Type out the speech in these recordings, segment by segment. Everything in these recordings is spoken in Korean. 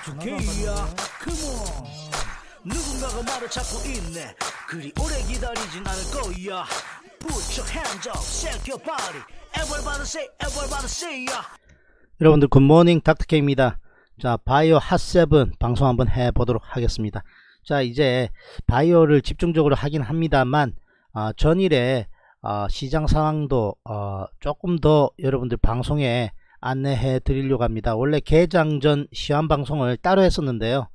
어떡해야 컴온 누군가가 말을 찾고 있네 그리 오래 기다리진 않을 거야 Put your hands up, shake your body Everybody say, everybody say yeah. 여러분들 굿모닝 닥터케입니다 자 바이오 핫세븐 방송 한번 해보도록 하겠습니다 자 이제 바이오를 집중적으로 하긴 합니다만 어, 전일에 어, 시장 상황도 어, 조금 더 여러분들 방송에 안내해 드리려고 합니다. 원래 개장 전 시험 방송을 따로 했었는데요.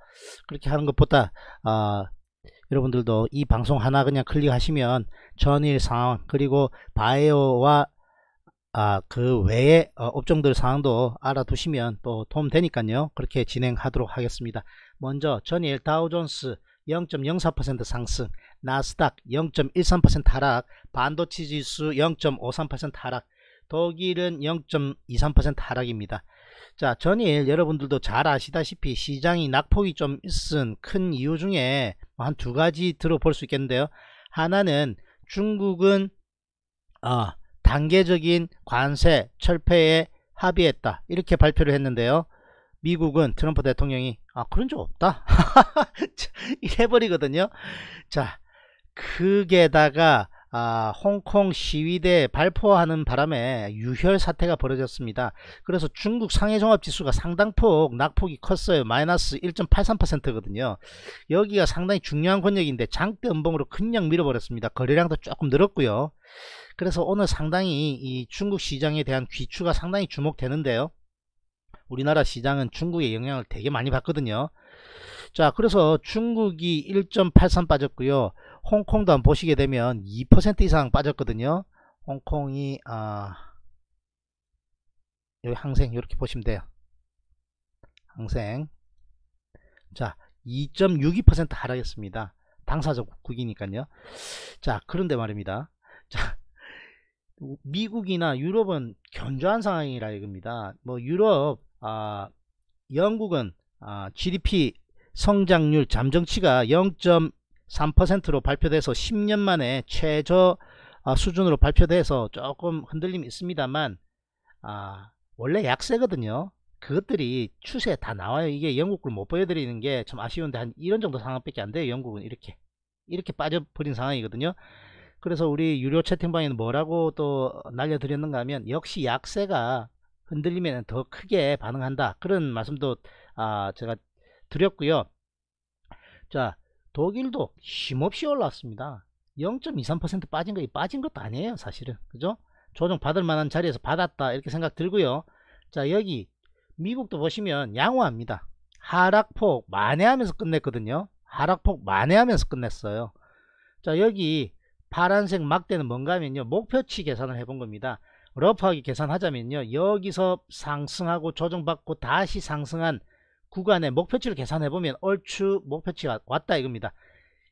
그렇게 하는 것보다 어, 여러분들도 이 방송 하나 그냥 클릭하시면 전일 상황 그리고 바이오와 아, 그 외의 어, 업종들 상황도 알아두시면 또 도움되니까요. 그렇게 진행하도록 하겠습니다. 먼저 전일 다우존스 0.04% 상승, 나스닥 0.13% 하락, 반도체 지수 0.53% 하락, 독일은 0.23% 하락입니다. 자 전일 여러분들도 잘 아시다시피 시장이 낙폭이 좀 있은 큰 이유 중에 뭐 한두 가지 들어볼 수 있겠는데요. 하나는 중국은 어, 단계적인 관세 철폐에 합의했다 이렇게 발표를 했는데요. 미국은 트럼프 대통령이 아 그런 적 없다 이래버리거든요. 자 그게다가 아, 홍콩 시위대 발포하는 바람에 유혈 사태가 벌어졌습니다. 그래서 중국 상해종합지수가 상당폭 낙폭이 컸어요. 마이너스 1.83%거든요. 여기가 상당히 중요한 권역인데 장대 음봉으로 큰 양 밀어버렸습니다. 거래량도 조금 늘었고요. 그래서 오늘 상당히 이 중국 시장에 대한 귀추가 상당히 주목되는데요. 우리나라 시장은 중국의 영향을 되게 많이 받거든요. 자 그래서 중국이 1.83 빠졌고요. 홍콩도 한번 보시게 되면 2% 이상 빠졌거든요. 홍콩이 아 여기 항생 이렇게 보시면 돼요. 항생 자2.62% 하락했습니다. 당사자 국이니까요. 자 그런데 말입니다. 자 미국이나 유럽은 견조한 상황이라 이겁니다. 뭐 유럽 아 영국은 아, GDP 성장률 잠정치가 0. 3%로 발표돼서 10년 만에 최저 아, 수준으로 발표돼서 조금 흔들림이 있습니다만 아, 원래 약세거든요. 그것들이 추세에 다 나와요. 이게 영국을 못 보여드리는 게참 아쉬운데 한 이런 정도 상황밖에 안 돼요. 영국은 이렇게 이렇게 빠져버린 상황이거든요. 그래서 우리 유료 채팅방에는 뭐라고 또 날려드렸는가 하면 역시 약세가 흔들리면 더 크게 반응한다. 그런 말씀도 아, 제가 드렸고요. 자 독일도 힘없이 올랐습니다. 0.23% 빠진 거, 빠진 것도 아니에요, 사실은. 그죠? 조정받을 만한 자리에서 받았다, 이렇게 생각 들고요. 자, 여기, 미국도 보시면 양호합니다. 하락폭 만회하면서 끝냈거든요. 하락폭 만회하면서 끝냈어요. 자, 여기 파란색 막대는 뭔가 하면요. 목표치 계산을 해본 겁니다. 러프하게 계산하자면요. 여기서 상승하고 조정받고 다시 상승한 구간의 목표치를 계산해보면 얼추 목표치가 왔다 이겁니다.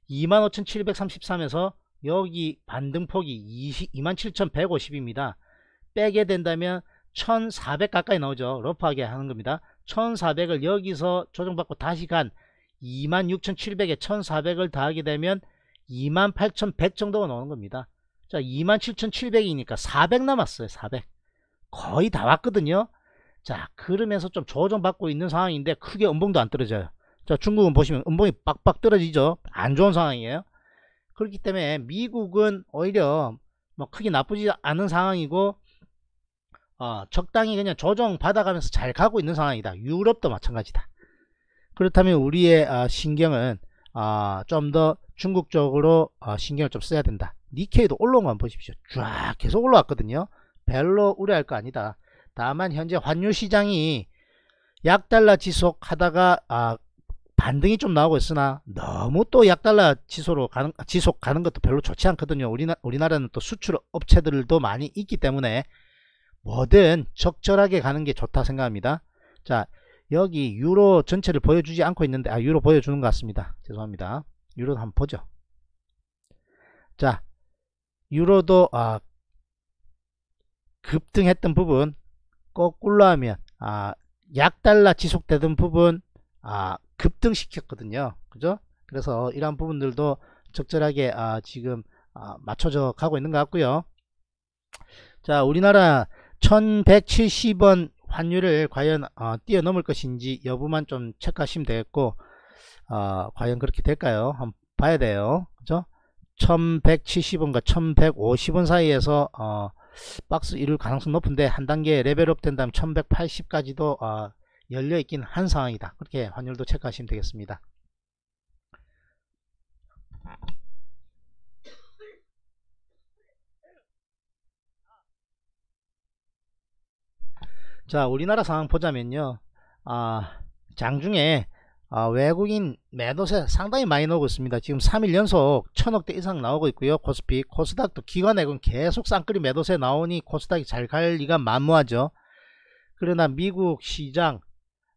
25,733에서 여기 반등폭이 2 7 1 5 0입니다 빼게 된다면 1,400 가까이 나오죠. 러프하게 하는 겁니다. 1,400을 여기서 조정받고 다시 간 26,700에 1,400을 더하게 되면 28,100 정도가 나오는 겁니다. 자, 27,700이니까 400 남았어요. 400. 거의 다 왔거든요. 자 그러면서 좀 조정받고 있는 상황인데 크게 음봉도 안 떨어져요 자 중국은 보시면 음봉이 빡빡 떨어지죠 안 좋은 상황이에요 그렇기 때문에 미국은 오히려 뭐 크게 나쁘지 않은 상황이고 어, 적당히 그냥 조정 받아가면서 잘 가고 있는 상황이다 유럽도 마찬가지다 그렇다면 우리의 어, 신경은 어, 좀더 중국 쪽으로 어, 신경을 좀 써야 된다 니케이도 올라온 거 한번 보십시오 쫙 계속 올라왔거든요 별로 우려할 거 아니다 다만 현재 환율시장이 약달러 지속하다가 아, 반등이 좀 나오고 있으나 너무 또 약달러 지속으로 가는, 지속 가는 것도 별로 좋지 않거든요. 우리나, 우리나라는 또 수출 업체들도 많이 있기 때문에 뭐든 적절하게 가는 게 좋다 생각합니다. 자 여기 유로 전체를 보여주지 않고 있는데 아 유로 보여주는 것 같습니다. 죄송합니다. 유로 도 한번 보죠. 자 유로도 아, 급등했던 부분 거꾸로 하면 아, 약달라 지속되던 부분 아, 급등시켰거든요. 그죠? 그래서 이러한 부분들도 적절하게 아, 지금 아, 맞춰져 가고 있는 것 같고요. 자 우리나라 1170원 환율을 과연 어, 뛰어넘을 것인지 여부만 좀 체크하시면 되겠고 어, 과연 그렇게 될까요? 한번 봐야 돼요. 그죠? 1170원과 1150원 사이에서 어, 박스 이을 가능성 높은데 한 단계 레벨업 된 다음 1180까지도 어, 아, 열려 있긴 한 상황이다 그렇게 환율도 체크하시면 되겠습니다 자 우리나라 상황 보자면요 아 장중에 아, 외국인 매도세 상당히 많이 나오고 있습니다. 지금 3일 연속 천억대 이상 나오고 있고요. 코스피, 코스닥도 기관액은 계속 쌍끌이 매도세 나오니 코스닥이 잘 갈 리가 만무하죠. 그러나 미국 시장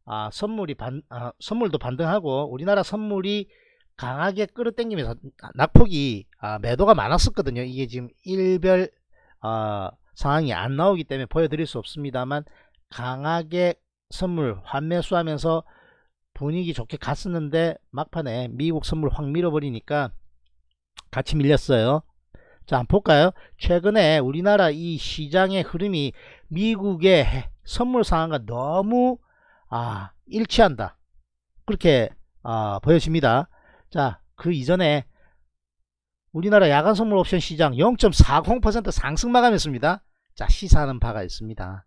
아, 선물이 반, 아, 선물도 반등하고 우리나라 선물이 강하게 끌어당기면서 낙폭이 아, 매도가 많았었거든요. 이게 지금 일별 아, 상황이 안 나오기 때문에 보여드릴 수 없습니다만 강하게 선물 환매수하면서 분위기 좋게 갔었는데 막판에 미국 선물 확 밀어버리니까 같이 밀렸어요. 자, 한번 볼까요? 최근에 우리나라 이 시장의 흐름이 미국의 선물 상황과 너무 아, 일치한다. 그렇게 아, 보여집니다. 자, 그 이전에 우리나라 야간 선물 옵션 시장 0.40% 상승 마감했습니다. 자, 시사하는 바가 있습니다.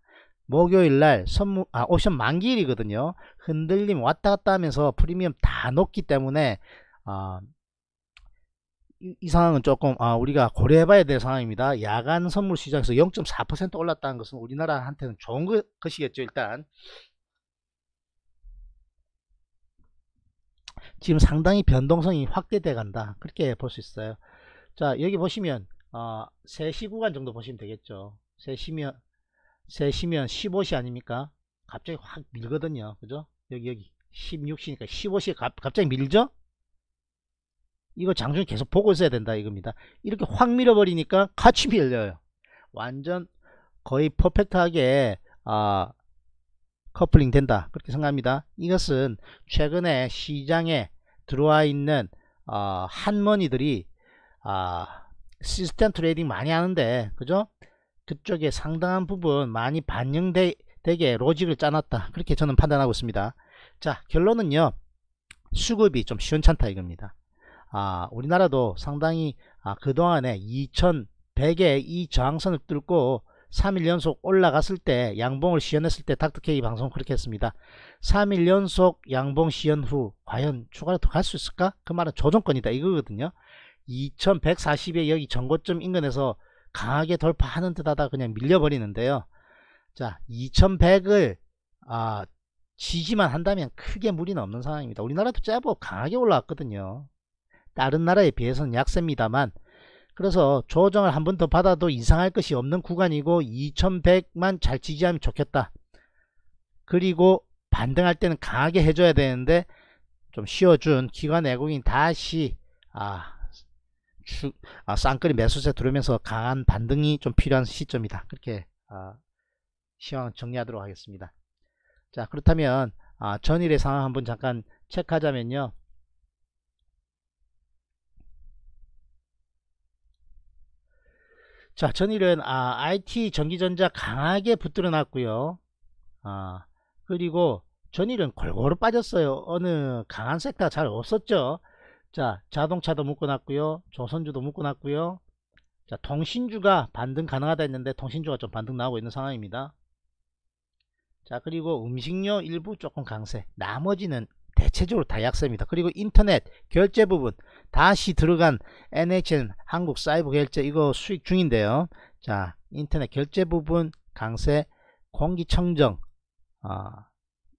목요일날 선물 아 옵션 만기일이거든요 흔들림 왔다갔다 하면서 프리미엄 다 높기 때문에 어, 이, 이, 상황은 조금 아, 우리가 고려해 봐야 될 상황입니다 야간 선물 시장에서 0.4% 올랐다는 것은 우리나라한테는 좋은 거, 것이겠죠 일단 지금 상당히 변동성이 확대돼 간다 그렇게 볼 수 있어요 자 여기 보시면 어, 3시 구간 정도 보시면 되겠죠 3시면 셋이면 15시 아닙니까? 갑자기 확 밀거든요. 그죠? 여기 여기 16시니까 15시에 갑, 갑자기 밀죠? 이거 장중 계속 보고 있어야 된다 이겁니다. 이렇게 확 밀어버리니까 같이 밀려요. 완전 거의 퍼펙트하게 아, 커플링 된다 그렇게 생각합니다. 이것은 최근에 시장에 들어와 있는 어, 아, 한머니들이 아, 시스템 트레이딩 많이 하는데 그죠? 그쪽에 상당한 부분 많이 반영되게 로직을 짜놨다 그렇게 저는 판단하고 있습니다 자 결론은요 수급이 좀 시원찮다 이겁니다 아 우리나라도 상당히 아, 그동안에 2100에 이 저항선을 뚫고 3일 연속 올라갔을 때 양봉을 시연했을 때 닥터케이 방송 그렇게 했습니다. 3일 연속 양봉 시연 후 과연 추가로 더 갈 수 있을까? 그 말은 조정권이다 이거거든요. 2140에 여기 전고점 인근에서 강하게 돌파하는 듯 하다 그냥 밀려버리는데요 자 2100을 아, 지지만 한다면 크게 무리는 없는 상황입니다 우리나라도 제법 강하게 올라왔거든요 다른 나라에 비해서는 약세입니다만 그래서 조정을 한 번 더 받아도 이상할 것이 없는 구간이고 2100만 잘 지지하면 좋겠다 그리고 반등할 때는 강하게 해줘야 되는데 좀 쉬어준 기관 외국인 다시 아 추, 아, 쌍끌이 매수세 들으면서 강한 반등이 좀 필요한 시점이다. 그렇게 아, 시황 정리하도록 하겠습니다. 자 그렇다면 아, 전일의 상황 한번 잠깐 체크하자면요. 자 전일은 아, IT 전기전자 강하게 붙들어 놨고요. 아, 그리고 전일은 골고루 빠졌어요. 어느 강한 섹터가 잘 없었죠. 자 자동차도 묶어놨고요 조선주도 묶어놨고요 자 통신주가 반등 가능하다 했는데 통신주가 좀 반등 나오고 있는 상황입니다 자 그리고 음식료 일부 조금 강세 나머지는 대체적으로 다 약세입니다 그리고 인터넷 결제 부분 다시 들어간 NHN 한국 사이버 결제 이거 수익 중인데요 자 인터넷 결제 부분 강세 공기청정 어,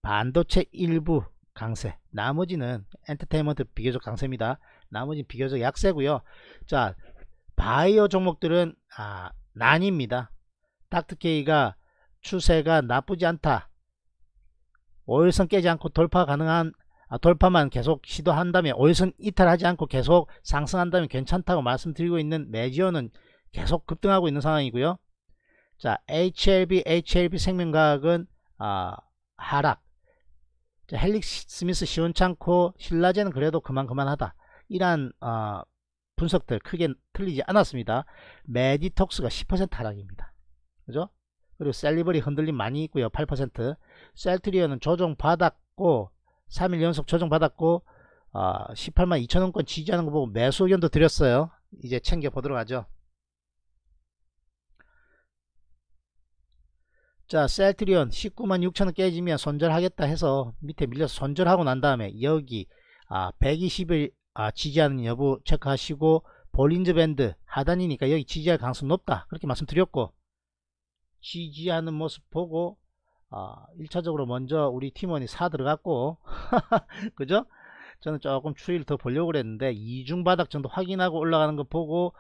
반도체 일부 강세 나머지는 엔터테인먼트 비교적 강세입니다 나머지는 비교적 약세고요 자 바이오 종목들은 아, 난입니다 닥트케이가 추세가 나쁘지 않다 오일선 깨지 않고 돌파 가능한 아, 돌파만 계속 시도한다면 오일선 이탈하지 않고 계속 상승한다면 괜찮다고 말씀드리고 있는 매지어는 계속 급등하고 있는 상황이고요 자 HLB, HLB 생명과학은 아, 하락 헬릭 스미스 시원찮고 신라제는 그래도 그만 그만하다. 이러한 어, 분석들 크게 틀리지 않았습니다. 메디톡스가 10% 하락입니다. 그죠? 그리고 셀리버리 흔들림 많이 있고요. 8% 셀트리온은 조정 받았고 3일 연속 조정 받았고 어, 18만 2천원권 지지하는 거 보고 매수 의견도 드렸어요. 이제 챙겨보도록 하죠. 자 셀트리온 19만 6천원 깨지면 손절하겠다 해서 밑에 밀려서 손절하고 난 다음에 여기 아, 120일 아, 지지하는 여부 체크하시고 볼린즈 밴드 하단이니까 여기 지지할 가능성 높다 그렇게 말씀드렸고 지지하는 모습 보고 아, 1차적으로 먼저 우리 팀원이 사 들어갔고 그죠? 저는 조금 추이를 더 보려고 그랬는데 이중 바닥 정도 확인하고 올라가는 거 보고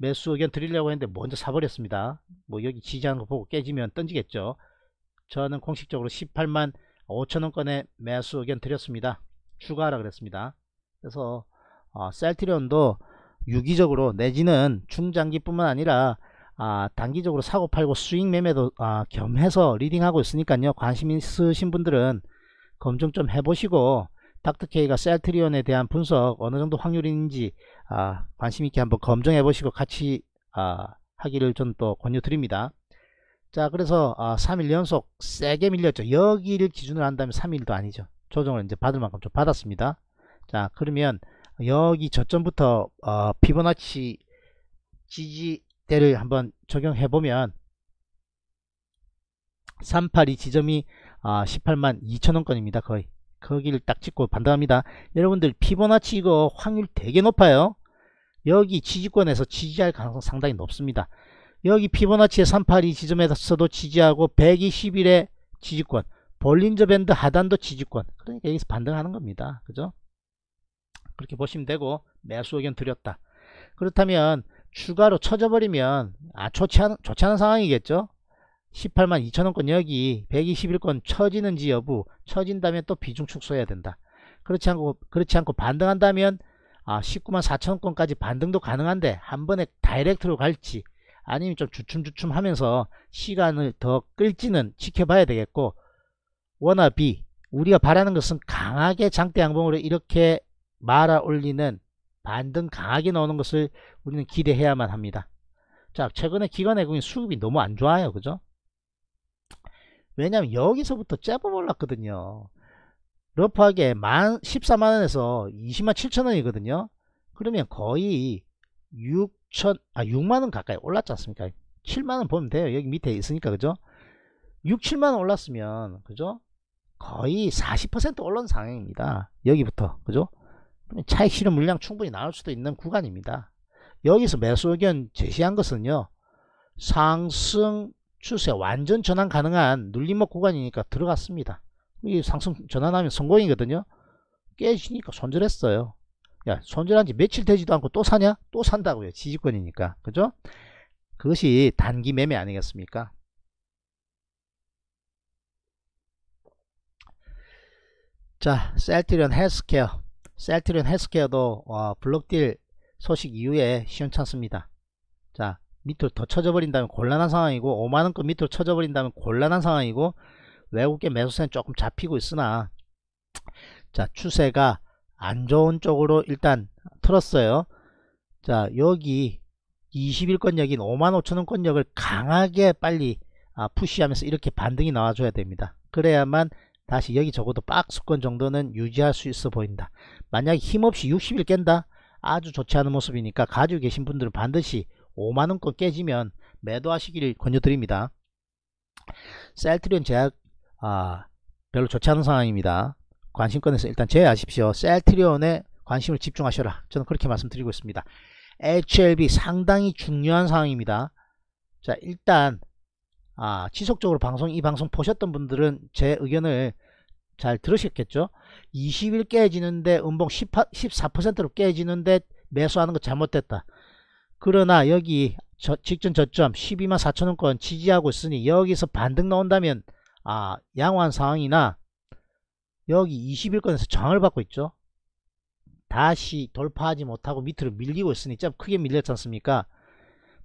매수 의견 드리려고 했는데 먼저 사버렸습니다. 뭐 여기 지지하는 거 보고 깨지면 던지겠죠. 저는 공식적으로 18만 5천원권에 매수 의견 드렸습니다. 추가하라 그랬습니다. 그래서 어, 셀트리온도 유기적으로 내지는 중장기뿐만 아니라 아, 단기적으로 사고 팔고 수익 매매도 아, 겸해서 리딩하고 있으니까요. 관심 있으신 분들은 검증 좀 해보시고 닥터케이가 셀트리온에 대한 분석 어느 정도 확률인지 아, 관심 있게 한번 검증해 보시고 같이 아, 하기를 좀또 권유드립니다. 자 그래서 아, 3일 연속 세게 밀렸죠. 여기를 기준으로 한다면 3일도 아니죠. 조정을 이제 받을 만큼 좀 받았습니다. 자 그러면 여기 저점부터 어, 피보나치 지지대를 한번 적용해 보면 382 지점이 아, 18만 2천원권입니다. 거의 거기를 딱 찍고 반등합니다. 여러분들 피보나치 이거 확률 되게 높아요. 여기 지지권에서 지지할 가능성 상당히 높습니다. 여기 피보나치의 382 지점에서도 지지하고 121의 지지권 볼린저 밴드 하단도 지지권 그러니까 여기서 반등하는 겁니다. 그죠? 그렇게 보시면 되고 매수 의견 드렸다. 그렇다면 추가로 쳐져버리면 아 좋지, 않, 좋지 않은 상황이겠죠? 18만 2천원권 여기 1 2 1권쳐지는지 여부 쳐진다면또 비중 축소해야 된다. 그렇지 않고 그렇지 않고 반등한다면 아, 19만 4천 건까지 반등도 가능한데 한 번에 다이렉트로 갈지 아니면 좀 주춤주춤 하면서 시간을 더 끌지는 지켜봐야 되겠고 워너비 우리가 바라는 것은 강하게 장대 양봉으로 이렇게 말아 올리는 반등 강하게 나오는 것을 우리는 기대해야만 합니다. 자 최근에 기관 외국인 수급이 너무 안 좋아요 그죠? 왜냐면 여기서부터 째법 올랐거든요. 러프하게 만 14만원에서 20만 7천원이거든요 그러면 거의 6천 아 6만원 가까이 올랐지 않습니까 7만원 보면 돼요 여기 밑에 있으니까 그죠 6 7만원 올랐으면 그죠 거의 40% 올른 상황입니다 여기부터 그죠 차익 실현 물량 충분히 나올 수도 있는 구간입니다 여기서 매수 의견 제시한 것은요 상승 추세 완전 전환 가능한 눌림목 구간이니까 들어갔습니다 이 상승 전환하면 성공이거든요. 깨지니까 손절했어요. 야 손절한 지 며칠 되지도 않고 또 사냐? 또 산다고요. 지지권이니까. 그죠? 그것이 단기 매매 아니겠습니까? 자, 셀트리온 헬스케어. 셀트리온 헬스케어도 와, 어, 블록딜 소식 이후에 시원찮습니다. 자, 밑으로 더 쳐져버린다면 곤란한 상황이고 5만원권 밑으로 쳐져버린다면 곤란한 상황이고 외국계 매수세는 조금 잡히고 있으나 자 추세가 안 좋은 쪽으로 일단 틀었어요. 자 여기 21권역인 55,000원권역을 강하게 빨리 아, 푸시하면서 이렇게 반등이 나와줘야 됩니다. 그래야만 다시 여기 적어도 박스권 정도는 유지할 수 있어 보인다. 만약에 힘없이 60일 깬다? 아주 좋지 않은 모습이니까 가지고 계신 분들은 반드시 5만원권 깨지면 매도하시길 권유드립니다. 셀트리온 제약 아, 별로 좋지 않은 상황입니다. 관심권에서 일단 제외하십시오. 셀트리온에 관심을 집중하셔라. 저는 그렇게 말씀드리고 있습니다. HLB 상당히 중요한 상황입니다. 자, 일단 아, 지속적으로 방송 이 방송 보셨던 분들은 제 의견을 잘 들으셨겠죠? 20일 깨지는데 음봉 14%로 깨지는데 매수하는 거 잘못됐다. 그러나 여기 저, 직전 저점 1 2 4 0 0 0원권 지지하고 있으니 여기서 반등 나온다면 아양한 상황이나 여기 21권에서 저항을 받고 있죠. 다시 돌파하지 못하고 밑으로 밀리고 있으니 좀 크게 밀렸지 않습니까?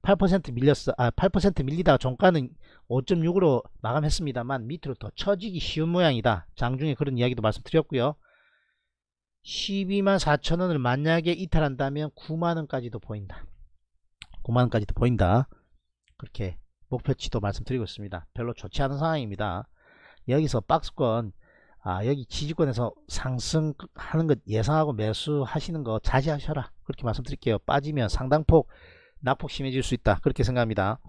8% 밀렸어. 아, 8% 밀리다가 종가는 5.6으로 마감했습니다만 밑으로 더 처지기 쉬운 모양이다. 장중에 그런 이야기도 말씀드렸고요. 12만 4천원을 만약에 이탈한다면 9만원까지도 보인다. 9만원까지도 보인다. 그렇게 목표치도 말씀드리고 있습니다. 별로 좋지 않은 상황입니다. 여기서 박스권 아 여기 지지권에서 상승하는 것 예상하고 매수하시는 거 자제하셔라 그렇게 말씀드릴게요 빠지면 상당폭 낙폭 심해질 수 있다 그렇게 생각합니다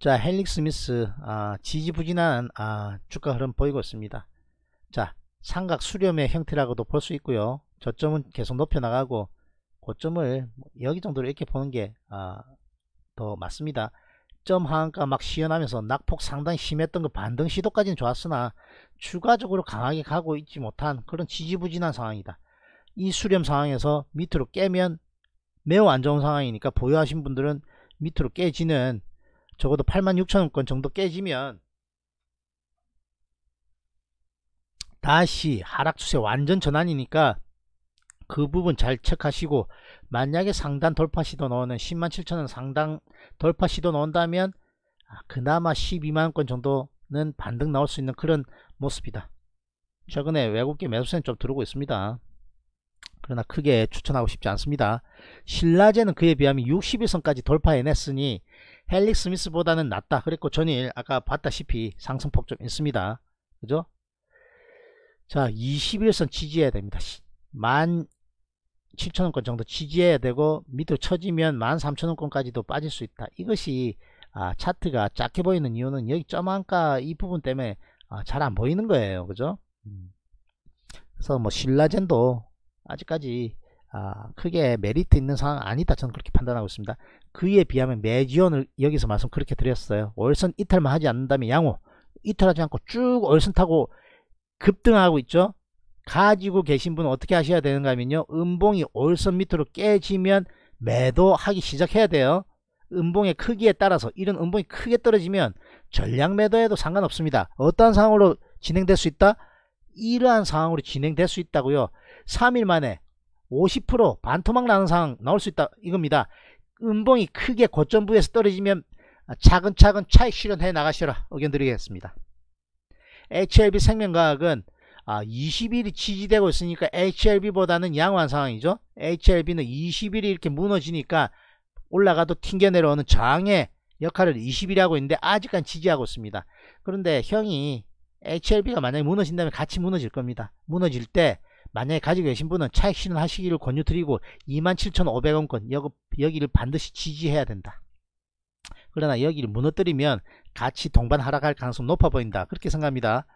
자 헬릭 스미스 아, 지지부진한 아, 주가 흐름 보이고 있습니다 자 삼각 수렴의 형태라고도 볼 수 있고요 저점은 계속 높여 나가고 고점을 뭐 여기 정도로 이렇게 보는 게더 아, 맞습니다. 점 하한가 막 시연하면서 낙폭 상당히 심했던 그 반등 시도까지는 좋았으나 추가적으로 강하게 가고 있지 못한 그런 지지부진한 상황이다. 이 수렴 상황에서 밑으로 깨면 매우 안 좋은 상황이니까 보유하신 분들은 밑으로 깨지는 적어도 86,000원권 정도 깨지면 다시 하락 추세 완전 전환이니까 그 부분 잘 체크하시고 만약에 상단 돌파 시도 넣는 10만 7천원 상단 돌파 시도 넣는다면 아, 그나마 12만원권 정도는 반등 나올 수 있는 그런 모습이다 최근에 외국계 매수세는 좀 들어오고 있습니다 그러나 크게 추천하고 싶지 않습니다 신라제는 그에 비하면 61선까지 돌파해냈으니 헬릭 스미스보다는 낫다 그랬고 전일 아까 봤다시피 상승폭 좀 있습니다 그죠 자 21선 지지해야 됩니다 만 7천원권 정도 지지해야 되고 밑으로 처지면 13,000원권까지도 빠질 수 있다. 이것이 아, 차트가 작게 보이는 이유는 여기 점안가 이 부분 때문에 아, 잘 안 보이는 거예요. 그죠? 음. 그래서 뭐 신라젠도 아직까지 아, 크게 메리트 있는 상황 아니다. 저는 그렇게 판단하고 있습니다. 그에 비하면 매지원을 여기서 말씀 그렇게 드렸어요. 월선 이탈만 하지 않는다면 양호 이탈하지 않고 쭉 월선 타고 급등하고 있죠. 가지고 계신 분은 어떻게 하셔야 되는가 하면요 음봉이 올선 밑으로 깨지면 매도하기 시작해야 돼요 음봉의 크기에 따라서 이런 음봉이 크게 떨어지면 전량 매도해도 상관없습니다 어떠한 상황으로 진행될 수 있다 이러한 상황으로 진행될 수 있다고요 3일 만에 50% 반토막 나는 상황 나올 수 있다 이겁니다 음봉이 크게 고점부에서 떨어지면 차근차근 차익 실현해 나가시라 의견 드리겠습니다 HLB 생명과학은 아, 20일이 지지되고 있으니까 HLB보다는 양호한 상황이죠. HLB는 20일이 이렇게 무너지니까 올라가도 튕겨 내려오는 저항의 역할을 20일이 하고 있는데 아직까지 지지하고 있습니다. 그런데 형이 HLB가 만약에 무너진다면 같이 무너질 겁니다. 무너질 때 만약에 가지고 계신 분은 차익 실현하시기를 권유드리고 27,500원권 여기, 여기를 반드시 지지해야 된다. 그러나 여기를 무너뜨리면 같이 동반 하락할 가능성 높아 보인다. 그렇게 생각합니다.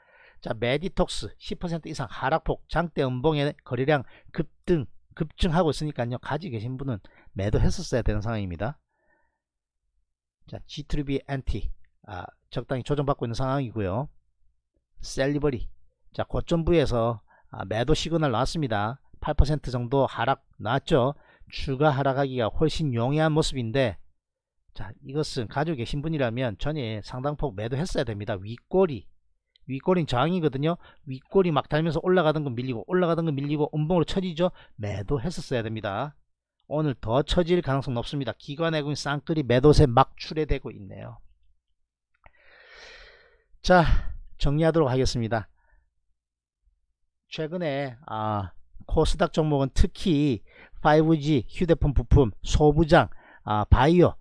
자, 메디톡스 10% 이상 하락폭, 장대 음봉의 거래량 급등, 급증하고 있으니까요. 가지 계신 분은 매도했었어야 되는 상황입니다. 자, G2B NT 아, 적당히 조정받고 있는 상황이고요. 셀리버리 자, 고점 부에서 아, 매도 시그널 나왔습니다. 8% 정도 하락 나왔죠. 추가 하락하기가 훨씬 용이한 모습인데 자 이것은 가지고 계신 분이라면 전에 상당폭 매도했어야 됩니다. 윗꼬리 윗골인 저항이거든요. 윗골이막 달면서 올라가던 건 밀리고 올라가던 건 밀리고 음봉으로 처지죠. 매도 했었어야 됩니다. 오늘 더 처질 가능성 높습니다. 기관해군 쌍끌이 매도세 막 출해되고 있네요. 자 정리하도록 하겠습니다. 최근에 아, 코스닥 종목은 특히 5G, 휴대폰 부품, 소부장, 아, 바이오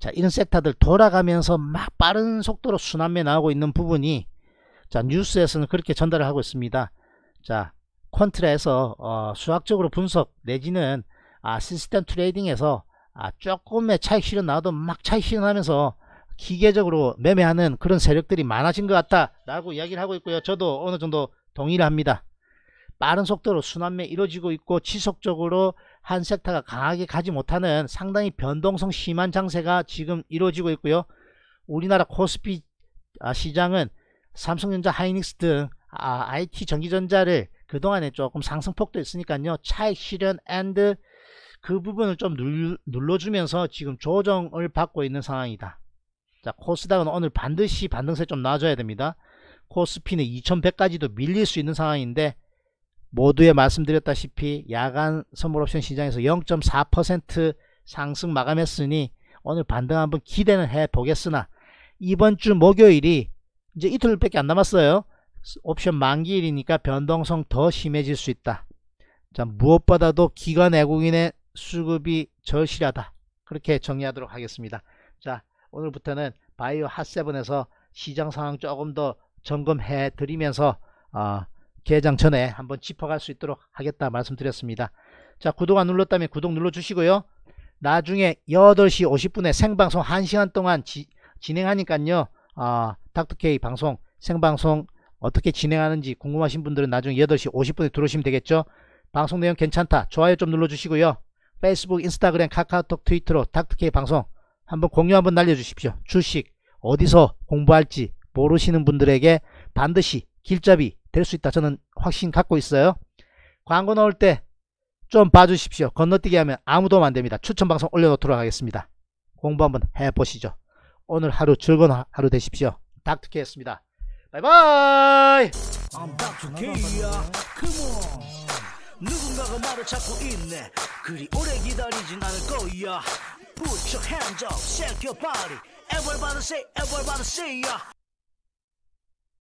자 이런 섹터들 돌아가면서 막 빠른 속도로 순환매 나오고 있는 부분이 자 뉴스에서는 그렇게 전달을 하고 있습니다 자 퀀트라에서 어, 수학적으로 분석 내지는 아, 시스템 트레이딩에서 아, 조금의 차익 실현 나와도 막 차익 실현하면서 기계적으로 매매하는 그런 세력들이 많아진 것 같다 라고 이야기를 하고 있고요 저도 어느 정도 동의를 합니다 빠른 속도로 순환매 이루어지고 있고 지속적으로 한 섹터가 강하게 가지 못하는 상당히 변동성 심한 장세가 지금 이루어지고 있고요 우리나라 코스피 아, 시장은 삼성전자, 하이닉스 등 아, IT 전기전자를 그동안에 조금 상승폭도 있으니까요. 차익 실현 앤드 그 부분을 좀 눌러주면서 지금 조정을 받고 있는 상황이다. 자, 코스닥은 오늘 반드시 반등세 좀 놔줘야 됩니다. 코스피는 2100까지도 밀릴 수 있는 상황인데 모두에 말씀드렸다시피 야간 선물옵션 시장에서 0.4% 상승 마감했으니 오늘 반등 한번 기대는 해보겠으나 이번 주 목요일이 이제 이틀밖에 안 남았어요. 옵션 만기일이니까 변동성 더 심해질 수 있다. 자, 무엇보다도 기관 외국인의 수급이 절실하다. 그렇게 정리하도록 하겠습니다. 자, 오늘부터는 바이오 핫세븐에서 시장 상황 조금 더 점검해 드리면서 어, 개장 전에 한번 짚어갈 수 있도록 하겠다 말씀드렸습니다. 자, 구독 안 눌렀다면 구독 눌러주시고요. 나중에 8시 50분에 생방송 1시간 동안 지, 진행하니까요. 어, 닥터케이 방송 생방송 어떻게 진행하는지 궁금하신 분들은 나중에 8시 50분에 들어오시면 되겠죠. 방송 내용 괜찮다. 좋아요 좀 눌러주시고요. 페이스북, 인스타그램, 카카오톡, 트위터로 닥터케이 방송 한번 공유 한번 날려주십시오. 주식 어디서 공부할지 모르시는 분들에게 반드시 길잡이 될 수 있다. 저는 확신 갖고 있어요. 광고 넣을 때좀 봐주십시오. 건너뛰기 하면 아무 도움 안됩니다. 추천 방송 올려놓도록 하겠습니다. 공부 한번 해보시죠. 오늘 하루 즐거운 하루 되십시오. 닥터케였습니다. 바이바이! 누군가가 나를 찾고 있네 그리 오래 기다리진 않을 거야 Put your hands up, shake your body Everybody say, everybody say yeah.